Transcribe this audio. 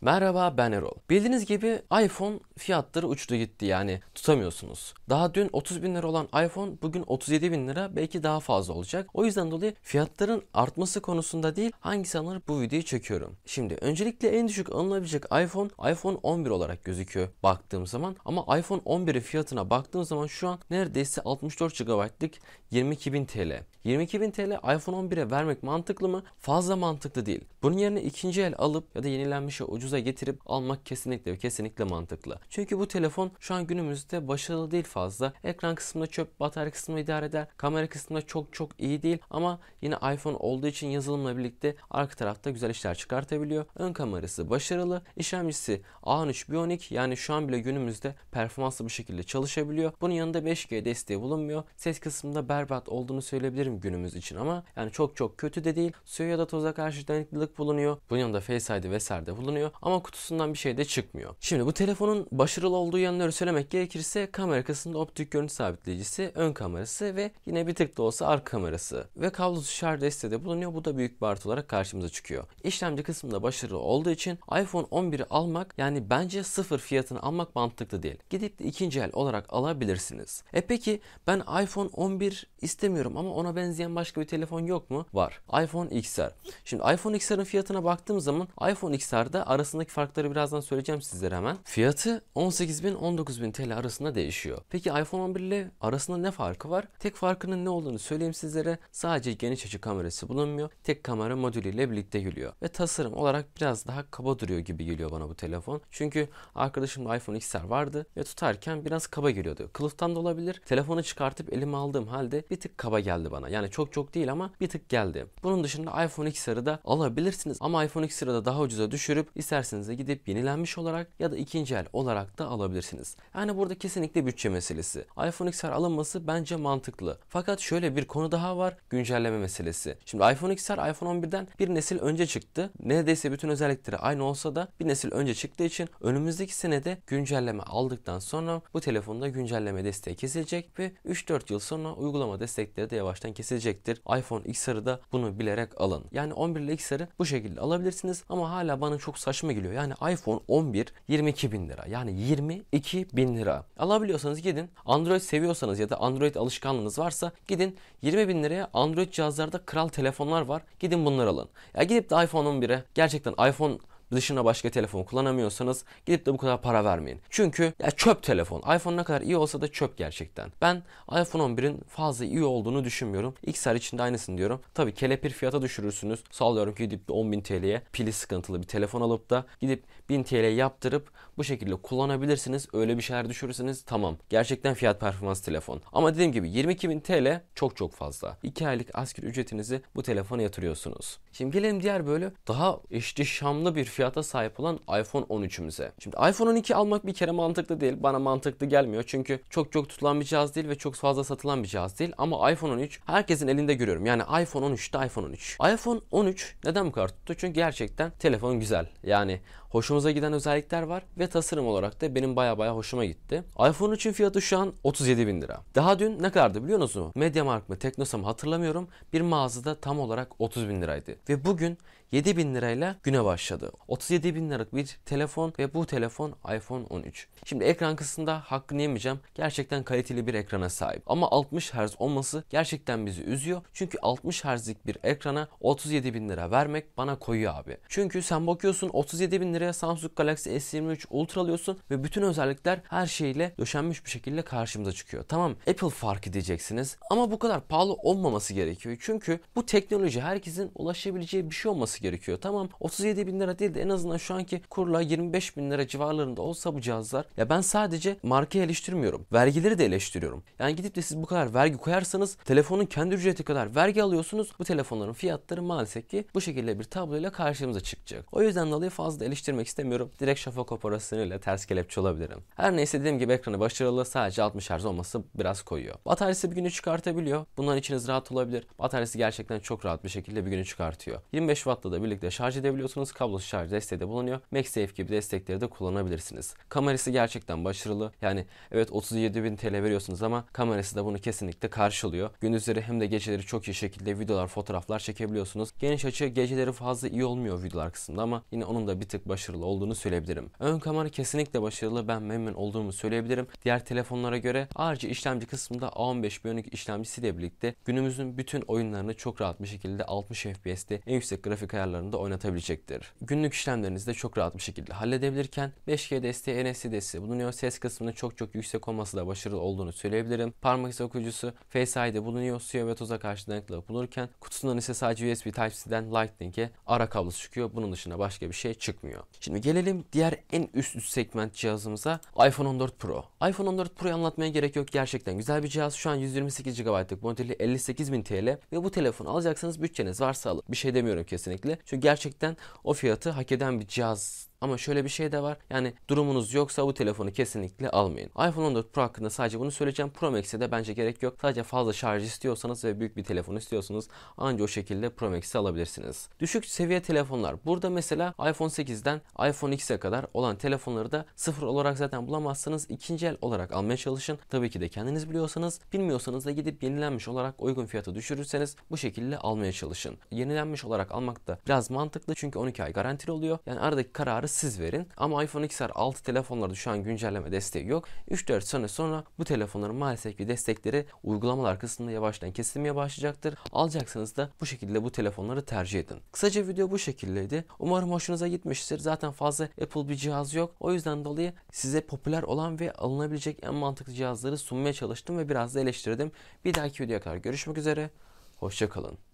Merhaba ben Erol. Bildiğiniz gibi iPhone fiyatları uçtu gitti yani tutamıyorsunuz. Daha dün 30 bin lira olan iPhone bugün 37 bin lira belki daha fazla olacak. O yüzden dolayı fiyatların artması konusunda değil Hangi sanır bu videoyu çekiyorum. Şimdi öncelikle en düşük alınabilecek iPhone iPhone 11 olarak gözüküyor baktığım zaman. Ama iPhone 11'in fiyatına baktığım zaman şu an neredeyse 64 GB'lık 22 bin TL. 22 bin TL iPhone 11'e vermek mantıklı mı? Fazla mantıklı değil. Bunun yerine ikinci el alıp ya da yenilenmişe ucuz ucuza getirip almak kesinlikle ve kesinlikle mantıklı. Çünkü bu telefon şu an günümüzde başarılı değil fazla. Ekran kısmında çöp, batarya kısmında idare eder. Kamera kısmında çok çok iyi değil ama yine iPhone olduğu için yazılımla birlikte arka tarafta güzel işler çıkartabiliyor. Ön kamerası başarılı. İşlemcisi A13 Bionic yani şu an bile günümüzde performanslı bir şekilde çalışabiliyor. Bunun yanında 5G desteği bulunmuyor. Ses kısmında berbat olduğunu söyleyebilirim günümüz için ama yani çok çok kötü de değil. Suya ya da toza karşı dayanıklılık bulunuyor. Bunun yanında Face ID vesaire de bulunuyor ama kutusundan bir şey de çıkmıyor. Şimdi bu telefonun başarılı olduğu yanları söylemek gerekirse kamera kısmında optik görüntü sabitleyicisi, ön kamerası ve yine bir tık da olsa arka kamerası ve kablosuz şarj desteği de bulunuyor. Bu da büyük bir artı olarak karşımıza çıkıyor. İşlemci kısmında başarılı olduğu için iPhone 11'i almak yani bence sıfır fiyatını almak mantıklı değil. Gidip de ikinci el olarak alabilirsiniz. E peki ben iPhone 11 istemiyorum ama ona benzeyen başka bir telefon yok mu? Var. iPhone XR. Şimdi iPhone XR'ın fiyatına baktığım zaman iPhone XR'da arası arasındaki farkları birazdan söyleyeceğim sizlere hemen. Fiyatı 18.000 19.000 TL arasında değişiyor. Peki iPhone 11 ile arasında ne farkı var? Tek farkının ne olduğunu söyleyeyim sizlere. Sadece geniş açı kamerası bulunmuyor. Tek kamera modülüyle ile birlikte geliyor. Ve tasarım olarak biraz daha kaba duruyor gibi geliyor bana bu telefon. Çünkü arkadaşım iPhone XR vardı ve tutarken biraz kaba geliyordu. Kılıftan da olabilir. Telefonu çıkartıp elime aldığım halde bir tık kaba geldi bana. Yani çok çok değil ama bir tık geldi. Bunun dışında iPhone XR'ı da alabilirsiniz ama iPhone XR'ı da daha ucuza düşürüp ister İsterseniz de gidip yenilenmiş olarak ya da ikinci el olarak da alabilirsiniz. Yani burada kesinlikle bütçe meselesi. iPhone XR alınması bence mantıklı. Fakat şöyle bir konu daha var. Güncelleme meselesi. Şimdi iPhone XR iPhone 11'den bir nesil önce çıktı. Neredeyse bütün özellikleri aynı olsa da bir nesil önce çıktığı için önümüzdeki senede güncelleme aldıktan sonra bu telefonda güncelleme desteği kesilecek ve 3-4 yıl sonra uygulama destekleri de yavaştan kesilecektir. iPhone XR'ı da bunu bilerek alın. Yani 11 ile XR'ı bu şekilde alabilirsiniz ama hala bana çok saçma karşıma geliyor. Yani iPhone 11 22 bin lira. Yani 22 bin lira. Alabiliyorsanız gidin. Android seviyorsanız ya da Android alışkanlığınız varsa gidin 20 bin liraya Android cihazlarda kral telefonlar var. Gidin bunları alın. Ya gidip de iPhone 11'e gerçekten iPhone dışına başka telefon kullanamıyorsanız gidip de bu kadar para vermeyin. Çünkü ya çöp telefon. iPhone ne kadar iyi olsa da çöp gerçekten. Ben iPhone 11'in fazla iyi olduğunu düşünmüyorum. XR için de aynısını diyorum. Tabii kelepir fiyata düşürürsünüz. Sallıyorum ki gidip de 10.000 TL'ye pili sıkıntılı bir telefon alıp da gidip 1000 TL yaptırıp bu şekilde kullanabilirsiniz. Öyle bir şeyler düşürürseniz tamam. Gerçekten fiyat performans telefon. Ama dediğim gibi 22.000 TL çok çok fazla. 2 aylık asgari ücretinizi bu telefona yatırıyorsunuz. Şimdi gelelim diğer böyle daha ihtişamlı bir fiyata sahip olan iPhone 13'ümüze. Şimdi iPhone 12 almak bir kere mantıklı değil. Bana mantıklı gelmiyor. Çünkü çok çok tutulan bir cihaz değil ve çok fazla satılan bir cihaz değil. Ama iPhone 13 herkesin elinde görüyorum. Yani iPhone 13'te iPhone 13. iPhone 13 neden bu kadar tuttu? Çünkü gerçekten telefon güzel. Yani Hoşumuza giden özellikler var ve tasarım olarak da benim baya baya hoşuma gitti. iPhone 3'ün fiyatı şu an 37 bin lira. Daha dün ne kadardı biliyor musunuz? Mediamarkt mı Teknosa mı hatırlamıyorum. Bir mağazada tam olarak 30 bin liraydı. Ve bugün 7 bin lirayla güne başladı. 37 bin liralık bir telefon ve bu telefon iPhone 13. Şimdi ekran kısmında hakkını yemeyeceğim. Gerçekten kaliteli bir ekrana sahip. Ama 60 Hz olması gerçekten bizi üzüyor. Çünkü 60 Hz'lik bir ekrana 37 bin lira vermek bana koyuyor abi. Çünkü sen bakıyorsun 37 bin lira liraya Samsung Galaxy S23 Ultra alıyorsun ve bütün özellikler her şeyle döşenmiş bir şekilde karşımıza çıkıyor. Tamam Apple farkı diyeceksiniz ama bu kadar pahalı olmaması gerekiyor. Çünkü bu teknoloji herkesin ulaşabileceği bir şey olması gerekiyor. Tamam 37 bin lira değil de en azından şu anki kurla 25 bin lira civarlarında olsa bu cihazlar. Ya ben sadece markayı eleştirmiyorum. Vergileri de eleştiriyorum. Yani gidip de siz bu kadar vergi koyarsanız telefonun kendi ücreti kadar vergi alıyorsunuz. Bu telefonların fiyatları maalesef ki bu şekilde bir tabloyla karşımıza çıkacak. O yüzden dolayı fazla eleştir değiştirmek istemiyorum. Direkt şafak operasyonuyla ters kelepçe olabilirim. Her neyse dediğim gibi ekranı başarılı sadece 60 Hz olması biraz koyuyor. Bataryası bir günü çıkartabiliyor. Bundan içiniz rahat olabilir. Bataryası gerçekten çok rahat bir şekilde bir günü çıkartıyor. 25 Watt'la da birlikte şarj edebiliyorsunuz. Kablosuz şarj desteği de bulunuyor. MagSafe gibi destekleri de kullanabilirsiniz. Kamerası gerçekten başarılı. Yani evet 37.000 TL veriyorsunuz ama kamerası da bunu kesinlikle karşılıyor. Gündüzleri hem de geceleri çok iyi şekilde videolar, fotoğraflar çekebiliyorsunuz. Geniş açı geceleri fazla iyi olmuyor videolar kısmında ama yine onun da bir tık başarılı başarılı olduğunu söyleyebilirim. Ön kamera kesinlikle başarılı ben memnun olduğumu söyleyebilirim. Diğer telefonlara göre ayrıca işlemci kısmında A15 Bionic işlemcisiyle birlikte günümüzün bütün oyunlarını çok rahat bir şekilde 60 FPS'te en yüksek grafik ayarlarında oynatabilecektir. Günlük işlemlerinizi de çok rahat bir şekilde halledebilirken 5G desteği, NFC desteği bulunuyor. Ses kısmının çok çok yüksek olması da başarılı olduğunu söyleyebilirim. Parmak izi okuyucusu Face ID bulunuyor. Suya ve toza karşı dayanıklılık bulunurken kutusundan ise sadece USB Type-C'den Lightning'e ara kablosu çıkıyor. Bunun dışında başka bir şey çıkmıyor. Şimdi gelelim diğer en üst üst segment cihazımıza iPhone 14 Pro. iPhone 14 Pro'yu anlatmaya gerek yok gerçekten güzel bir cihaz. Şu an 128 GB'lık modeli 58.000 TL ve bu telefonu alacaksanız bütçeniz varsa alın. Bir şey demiyorum kesinlikle. Çünkü gerçekten o fiyatı hak eden bir cihaz ama şöyle bir şey de var. Yani durumunuz yoksa bu telefonu kesinlikle almayın. iPhone 14 Pro hakkında sadece bunu söyleyeceğim. Pro Max'e de bence gerek yok. Sadece fazla şarj istiyorsanız ve büyük bir telefon istiyorsunuz ancak o şekilde Pro Max'i alabilirsiniz. Düşük seviye telefonlar. Burada mesela iPhone 8'den iPhone X'e kadar olan telefonları da sıfır olarak zaten bulamazsınız. İkinci el olarak almaya çalışın. Tabii ki de kendiniz biliyorsanız. Bilmiyorsanız da gidip yenilenmiş olarak uygun fiyatı düşürürseniz bu şekilde almaya çalışın. Yenilenmiş olarak almak da biraz mantıklı çünkü 12 ay garantili oluyor. Yani aradaki kararı kararı siz verin. Ama iPhone XR 6 telefonlarda şu an güncelleme desteği yok. 3-4 sene sonra bu telefonların maalesef ki destekleri uygulamalar kısmında yavaştan kesilmeye başlayacaktır. Alacaksanız da bu şekilde bu telefonları tercih edin. Kısaca video bu şekildeydi. Umarım hoşunuza gitmiştir. Zaten fazla Apple bir cihaz yok. O yüzden dolayı size popüler olan ve alınabilecek en mantıklı cihazları sunmaya çalıştım ve biraz da eleştirdim. Bir dahaki videoya kadar görüşmek üzere. Hoşçakalın.